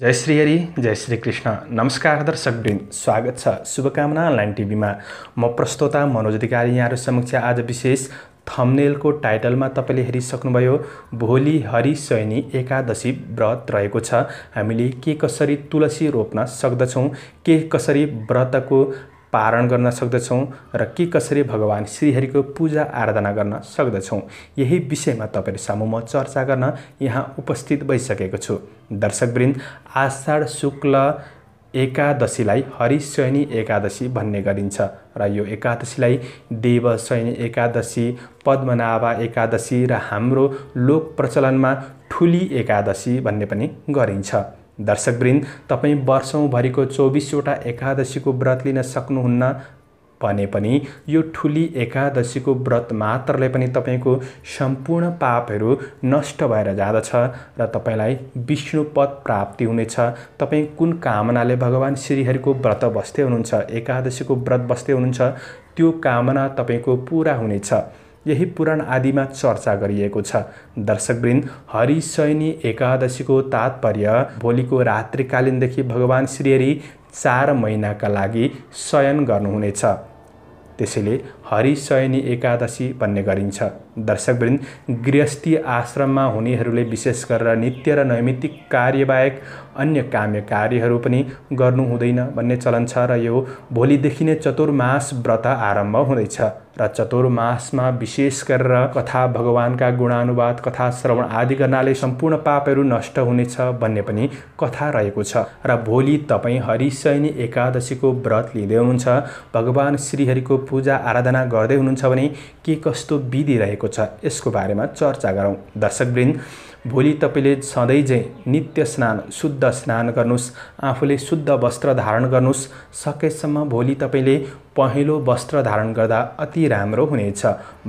जय श्री हरि जय श्री कृष्ण नमस्कार दर्शक स्वागत छ शुभकामना लाइन टिभीमा म प्रस्तोता मनोज अधिकारी यहाँहरू समक्ष आज विशेष थम्नेलको टाइटलमा तपाईँले हेरिसक्नुभयो भोलि हरि सैनी एकादशी व्रत रहेको छ हामीले के कसरी तुलसी रोप्न सक्दछौँ के कसरी व्रतको पारण गर्न सक्दछौँ र के कसरी भगवान् श्रीहरिको पूजा आराधना गर्न सक्दछौँ यही विषयमा तपाईँहरूसम्म सामु म चर्चा गर्न यहाँ उपस्थित भइसकेको छु दर्शकवृन्द आषाढ शुक्ल एकादशीलाई हरिशयनी एकादशी भन्ने गरिन्छ र यो एकादशीलाई देवशयनी एकादशी पद्मनाभा एकादशी र हाम्रो लोक प्रचलनमा ठुली एकादशी भन्ने पनि गरिन्छ दर्शकवृन्द तपाईँ वर्षौँभरिको चौबिसवटा एकादशीको व्रत लिन सक्नुहुन्न भने पनि यो ठुली एकादशीको व्रत मात्रले पनि तपाईँको सम्पूर्ण पापहरू नष्ट भएर जाँदछ र तपाईँलाई विष्णुपद प्राप्ति हुनेछ तपाईँ कुन कामनाले भगवान् श्रीहरिको व्रत बस्दै हुनुहुन्छ एकादशीको व्रत बस्दै हुनुहुन्छ त्यो कामना तपाईँको पुरा हुनेछ यही पुराण आदिमा चर्चा गरिएको छ दर्शकवृन्द हरिशयनी एकादशीको तात्पर्य भोलिको रात्रिकालीनदेखि भगवान् श्रीहरि चार महिनाका लागि शयन गर्नुहुनेछ त्यसैले हरिशयनी एकादशी भन्ने गरिन्छ दर्शकवृन्द गृहस्थी आश्रममा हुनेहरूले विशेष गरेर नित्य र नैमित्तिक कार्यबाहेक अन्य काम्य कार्यहरू पनि गर्नु हुँदैन भन्ने चलन छ र यो भोलिदेखि नै चतुर्मास व्रत आरम्भ हुँदैछ र चतुर्मासमा विशेष गरेर कथा भगवान्का गुणानुवाद कथा श्रवण आदि गर्नाले सम्पूर्ण पापहरू नष्ट हुनेछ भन्ने पनि कथा रहेको छ र भोलि तपाईँ हरिशयनी एकादशीको व्रत लिँदै हुनुहुन्छ भगवान् श्रीहरिको पूजा आराधना गर्दै हुनुहुन्छ भने के कस्तो विधि रहेको भएको छ यसको बारेमा चर्चा गरौँ दर्शकवृन्द भोलि तपाईँले सधैँ चाहिँ नित्य स्नान शुद्ध स्नान गर्नुहोस् आफूले शुद्ध वस्त्र धारण गर्नुहोस् सकेसम्म भोलि तपाईँले पहेँलो वस्त्र धारण गर्दा अति राम्रो हुनेछ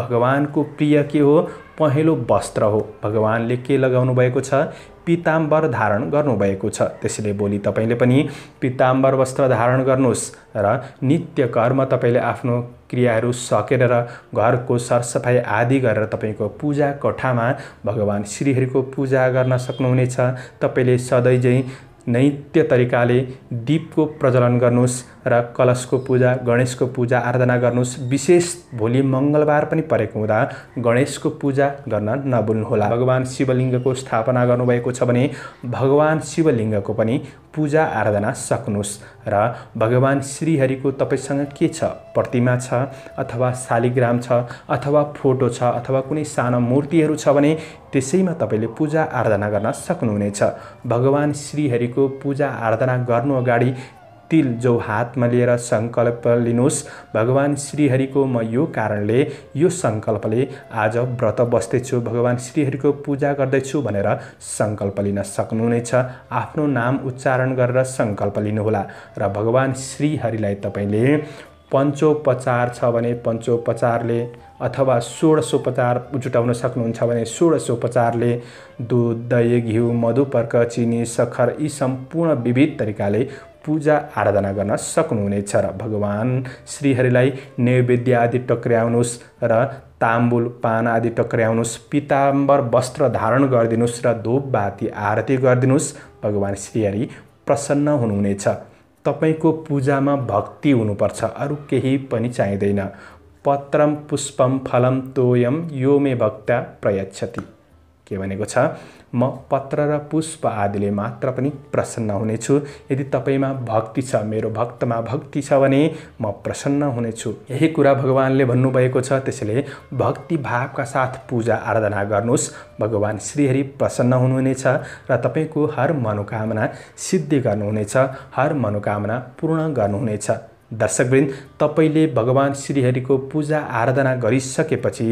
भगवानको प्रिय के हो पहेँलो वस्त्र हो भगवानले के लगाउनु भएको छ पिताम्बर धारण गर्नुभएको छ त्यसैले भोलि तपाईँले पनि पिताम्बर वस्त्र धारण गर्नुहोस् र नित्य कर्म तपाईँले आफ्नो क्रियाहरू सकेर र घरको सरसफाइ आदि गरेर तपाईँको पूजा कोठामा भगवान् श्रीहरूको पूजा गर्न सक्नुहुनेछ तपाईँले सधैँ नैत्य तरिकाले दीपको प्रज्वलन गर्नुहोस् र कलशको पूजा गणेशको पूजा आराधना गर्नुहोस् विशेष भोलि मङ्गलबार पनि परेको हुँदा गणेशको पूजा गर्न नबुल्नुहोला भगवान् शिवलिङ्गको स्थापना गर्नुभएको छ भने भगवान् शिवलिङ्गको पनि पूजा आराधना सक्नुहोस् र भगवान् श्रीहरिको तपाईँसँग के छ प्रतिमा छ अथवा शालिग्राम छ अथवा फोटो छ अथवा कुनै सानो मूर्तिहरू छ भने त्यसैमा तपाईँले पूजा आराधना गर्न सक्नुहुनेछ भगवान् श्रीहरिको पूजा आराधना गर्नु अगाडि तिल जो हातमा लिएर सङ्कल्प लिनुहोस् भगवान् श्रीहरिको म यो कारणले यो सङ्कल्पले आज व्रत बस्दैछु भगवान् श्रीहरिको पूजा गर्दैछु भनेर सङ्कल्प लिन सक्नुहुनेछ आफ्नो नाम उच्चारण गरेर सङ्कल्प लिनुहोला र भगवान् श्रीहरिलाई तपाईँले पञ्चोपचार छ भने पञ्चोपचारले अथवा षोडशोपचार जुटाउन सक्नुहुन्छ भने षोडशोपचारले दुध दही घिउ मधुपर्क चिनी सक्खर यी सम्पूर्ण विविध तरिकाले पूजा आराधना गर्न सक्नुहुनेछ र भगवान् श्रीहरिलाई नैवेद्य आदि टक्र्याउनुहोस् र ताम्बुल पान आदि टक्र्याउनुहोस् पिताम्बर वस्त्र धारण गरिदिनुहोस् र धूप भाती आरती गरिदिनुहोस् भगवान् श्रीहरि प्रसन्न हुनुहुनेछ तपाईँको पूजामा भक्ति हुनुपर्छ अरू केही पनि चाहिँदैन पत्रम पुष्पम फलम तोयम यो मे भक्ता प्रयच्छति के भनेको छ म पत्र र पुष्प आदिले मात्र पनि प्रसन्न हुनेछु यदि तपाईँमा भक्ति छ मेरो भक्तमा भक्ति छ भने म प्रसन्न हुनेछु यही कुरा भगवान्ले भन्नुभएको छ त्यसैले भक्तिभावका साथ पूजा आराधना गर्नुहोस् भगवान् श्रीहरि प्रसन्न हुनुहुनेछ र तपाईँको हर मनोकामना सिद्धि गर्नुहुनेछ हर मनोकामना पूर्ण गर्नुहुनेछ दर्शकवृन्द तपाईँले भगवान् श्रीहरिको पूजा आराधना गरिसकेपछि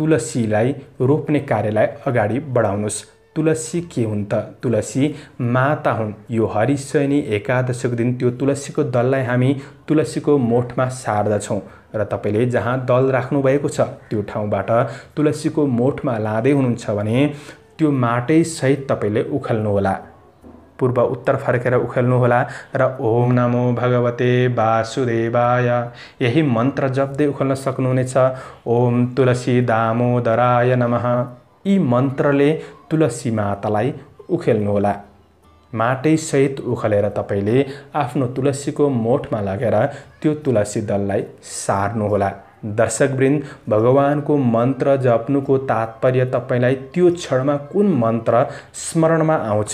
तुलसीलाई रोप्ने कार्यलाई अगाडि बढाउनुहोस् तुलसी के हुन् त तुलसी माता हुन् यो हरिशयनी एकादशीको दिन त्यो तुलसीको दललाई हामी तुलसीको मोठमा सार्दछौँ र तपाईँले जहाँ दल राख्नुभएको छ त्यो ठाउँबाट तुलसीको मोठमा लाँदै हुनुहुन्छ भने त्यो माटैसहित तपाईँले उखाल्नुहोला पूर्व उत्तर फर्केर उखेल्नुहोला र ओम नमो भगवते वासुदेवाय यही मन्त्र जप्दै उखेल्न सक्नुहुनेछ ओम तुलसी दामोदराय नम यी मन्त्रले तुलसी मातालाई उखेल्नुहोला माटैसहित उखलेर तपाईँले आफ्नो तुलसीको मोठमा लगेर त्यो तुलसी दललाई सार्नुहोला दर्शकवृन्द भगवानको मन्त्र जप्नुको तात्पर्य तपाईँलाई त्यो क्षणमा कुन मन्त्र स्मरणमा आउँछ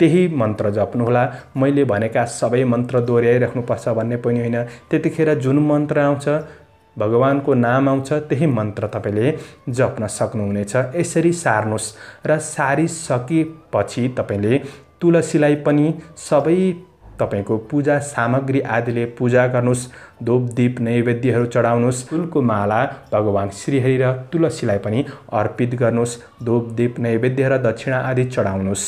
त्यही मन्त्र जप्नुहोला मैले भनेका सबै मन्त्र दोहोऱ्याइराख्नुपर्छ भन्ने पनि होइन त्यतिखेर जुन मन्त्र आउँछ भगवान्को नाम आउँछ त्यही मन्त्र तपाईँले जप्न सक्नुहुनेछ यसरी सार्नुहोस् र सारिसकेपछि तपाईँले तुलसीलाई पनि सबै तपाईँको पूजा सामग्री आदिले पूजा गर्नुहोस् धूपदीप नैवेद्यहरू चढाउनुहोस् फुलको माला भगवान् श्रीहरि र तुलसीलाई पनि अर्पित गर्नुहोस् दीप नैवेद्य र दक्षिणा आदि चढाउनुहोस्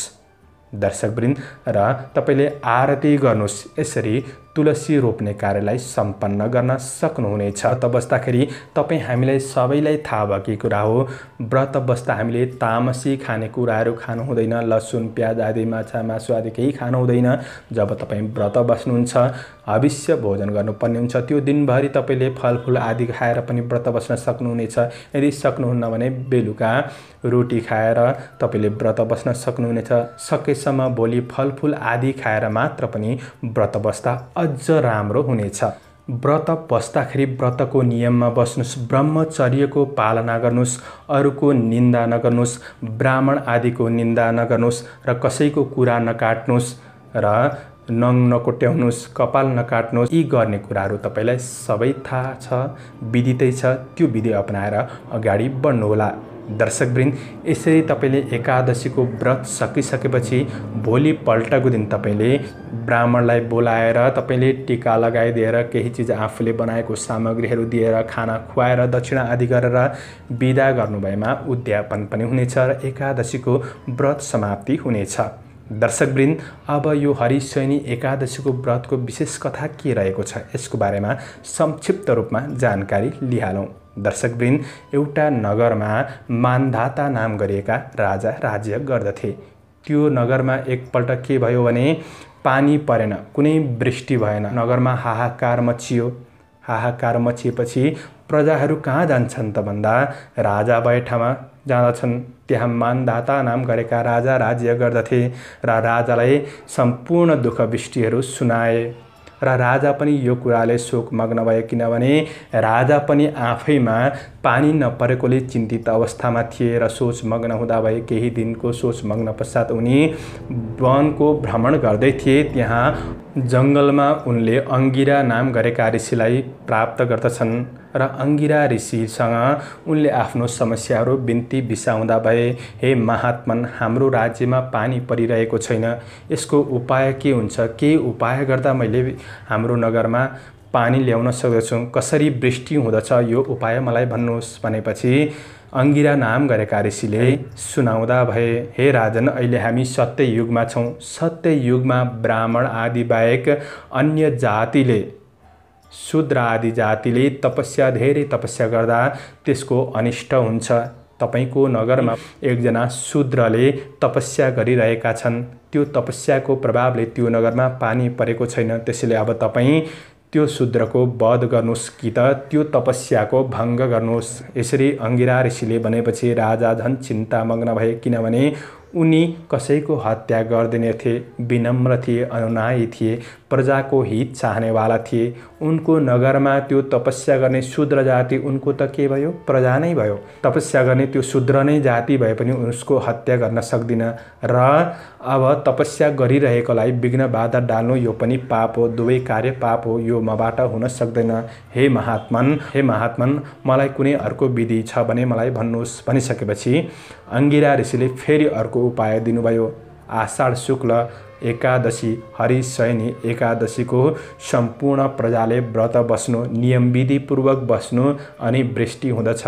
दर्शकवृन्द र तपाईँले आरती गर्नुहोस् यसरी तुलसी रोप्ने कार्यलाई सम्पन्न गर्न सक्नुहुनेछ व्रत बस्दाखेरि तपाईँ हामीलाई सबैलाई थाहा भएकै कुरा हो व्रत बस्दा हामीले तामसी खानेकुराहरू खानु हुँदैन लसुन प्याज आदि माछा मासु आदि केही खानु हुँदैन जब तपाईँ व्रत बस्नुहुन्छ हविष्य भोजन गर्नुपर्ने हुन्छ त्यो दिनभरि तपाईँले फलफुल आदि खाएर पनि व्रत बस्न सक्नुहुनेछ यदि सक्नुहुन्न भने बेलुका रोटी खाएर तपाईँले व्रत बस्न सक्नुहुनेछ सकेसम्म भोलि फलफुल आदि खाएर मात्र पनि व्रत बस्दा अझ राम्रो हुनेछ व्रत बस्दाखेरि व्रतको नियममा बस्नुहोस् ब्रह्मचर्यको पालना गर्नुहोस् अरूको निन्दा नगर्नुहोस् ब्राह्मण आदिको निन्दा नगर्नुहोस् र कसैको कुरा नकाट्नुहोस् र नङ नकोट्याउनुहोस् कपाल नकाट्नुहोस् यी गर्ने कुराहरू तपाईँलाई सबै थाहा छ विदितै छ त्यो विधि अपनाएर अगाडि बढ्नुहोला दर्शकवृन्द यसरी तपाईँले एकादशीको व्रत सकिसकेपछि भोलिपल्टको दिन तपाईँले ब्राह्मणलाई बोलाएर तपाईँले टिका लगाइदिएर केही चिज आफूले बनाएको सामग्रीहरू दिएर खाना खुवाएर दक्षिणा आदि गरेर विदा गर्नुभएमा उद्यापन पनि हुनेछ र एकादशीको व्रत समाप्ति हुनेछ दर्शकवृन्द अब यो हरिशयनी एकादशीको व्रतको विशेष कथा के रहेको छ यसको बारेमा संक्षिप्त रूपमा जानकारी लिइहालौँ दर्शकवृन्द एउटा नगरमा मानधाता नाम गरिएका राजा राज्य गर्दथे त्यो नगरमा एकपल्ट के भयो भने पानी परेन कुनै वृष्टि भएन नगरमा हाहाकार मचियो हाहाकार मचिएपछि प्रजाहरू कहाँ जान्छन् त भन्दा राजा बैठामा जाँदछन् त्यहाँ मानदाता नाम गरेका राजा राज्य गर्दथे र राजालाई सम्पूर्ण दुःख बिष्टिहरू सुनाए र राजा पनि यो कुराले शोक मग्न भयो किनभने राजा पनि आफैमा पानी नपरेकोले चिन्तित अवस्थामा थिए र सोचमग्न हुँदा भए केही दिनको सोचमग्न पश्चात उनी वनको भ्रमण गर्दै थिए त्यहाँ जङ्गलमा उनले अङ्गिरा नाम गरेका ऋषिलाई प्राप्त गर्दछन् र अङ्गिरा ऋषिसँग उनले आफ्नो समस्याहरू बिन्ती बिसाउँदा भए हे महात्मन हाम्रो राज्यमा पानी परिरहेको छैन यसको उपाय के हुन्छ के उपाय गर्दा मैले हाम्रो नगरमा पानी ल्याउन सक्दछु कसरी वृष्टि हुँदछ यो उपाय मलाई भन्नुहोस् भनेपछि अङ्गिरा नाम गरेका ऋषिले सुनाउँदा भए हे राजन अहिले हामी सत्य सत्ययुगमा छौँ युगमा ब्राह्मण आदि बाहेक अन्य जातिले शूद्र आदि जातिले तपस्या धेरै तपस्या गर्दा त्यसको अनिष्ट हुन्छ तपाईँको नगरमा एकजना शूद्रले तपस्या गरिरहेका छन् त्यो तपस्याको प्रभावले त्यो नगरमा पानी परेको छैन त्यसैले अब तपाईँ त्यो शूद्रको वध गर्नुहोस् कि त त्यो तपस्याको भङ्ग गर्नुहोस् यसरी अङ्गिरा ऋषिले भनेपछि राजा झन् चिन्तामग्न भए किनभने उनी कसैको हत्या थिए विनम्र थिए अनुनायी थिए प्रजाको हित चाहनेवाला थिए उनको नगरमा त्यो तपस्या गर्ने शुद्र जाति उनको त के भयो प्रजा नै भयो तपस्या गर्ने त्यो शूद्र नै जाति भए पनि उसको हत्या गर्न सक्दिन र अब तपस्या गरिरहेकोलाई विघ्न बाधा डाल्नु यो पनि पाप हो दुवै कार्य पाप हो यो मबाट हुन सक्दैन हे महात्मन हे महात्मन मलाई कुनै अर्को विधि छ भने मलाई भन्नुहोस् भनिसकेपछि अङ्गिरा ऋषिले फेरि अर्को उपाय दिनुभयो आषाढ शुक्ल एकादशी हरिशयनी एकादशीको सम्पूर्ण प्रजाले व्रत बस्नु नियमविधिपूर्वक बस्नु अनि वृष्टि हुँदछ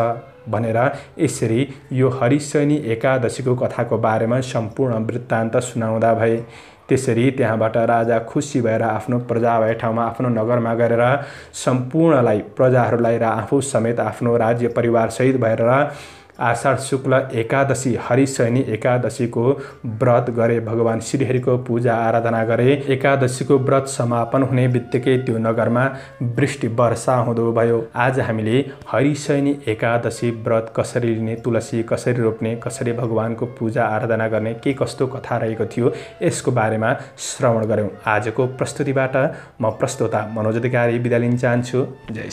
भनेर यसरी यो हरिशयनी एकादशीको कथाको बारेमा सम्पूर्ण वृत्तान्त सुनाउँदा भए त्यसरी त्यहाँबाट राजा खुसी भएर आफ्नो प्रजा भए ठाउँमा आफ्नो नगरमा गरेर सम्पूर्णलाई प्रजाहरूलाई र आफू समेत आफ्नो राज्य परिवारसहित भएर आषाढ शुक्ल एकादशी हरिशैनी एकादशीको व्रत गरे भगवान श्रीहरिको पूजा आराधना गरे एकादशीको व्रत समापन हुने बित्तिकै त्यो नगरमा वृष्टि वर्षा हुँदो भयो आज हामीले हरिशैनी एकादशी व्रत कसरी लिने तुलसी कसरी रोप्ने कसरी भगवानको पूजा आराधना गर्ने के कस्तो कथा रहेको थियो यसको बारेमा श्रवण गऱ्यौँ आजको प्रस्तुतिबाट म प्रस्तोता मनोज अधिकारी बिदा लिन चाहन्छु जय